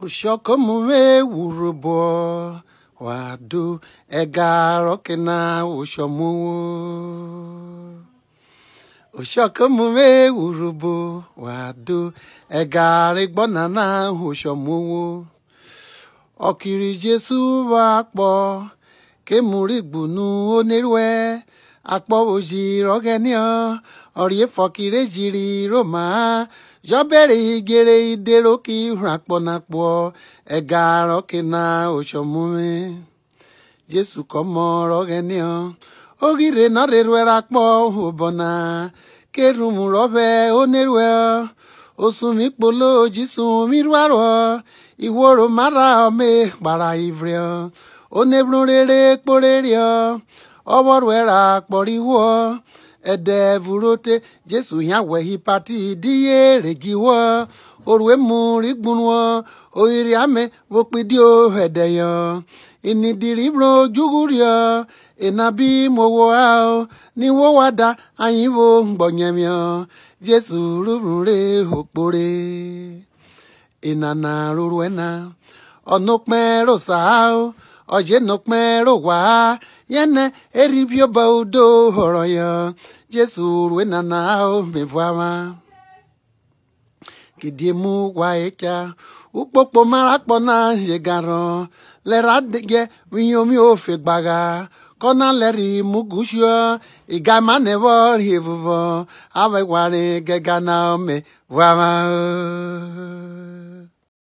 Ushoko mume urubo wadu egaro kena ushomu Ushoko mume urubo wadu egari gbonana ushomu Jesu wakpo kemuri gbunu akpọwụzi rọgenio oriefọkire jiri roma jọbere igere ideroki hrakpọnakpọ ega rọkena oshomume jesu kọmọ rọgenio ogire nọrerwera kpọ hubọna kerumu rọbe onerwe osumikpolo jisumiruarọ iworo mara ome gbara ivrio onebrurere kporerio oborwera kpọriwo edevurote jesu ya wehi pati diyeregiwo oruemurigburuo ohiri ame vokpidiohedeyo inidiribrojugurio inabimowoao niwowada anyị wo mgbonyemio jesu rurure okpore inana ruruena onukperosao ojenokpere ụwa yana eribioba udo họrọ ya jesu rue na na ahụ mevuama kidimu gwa ịka e ukpokpo mara kpọna yegaro lere adịghị onyomi ofe gbagha kọna leri mugushio igama nevo rivuvo e awegwari gegana ome vuama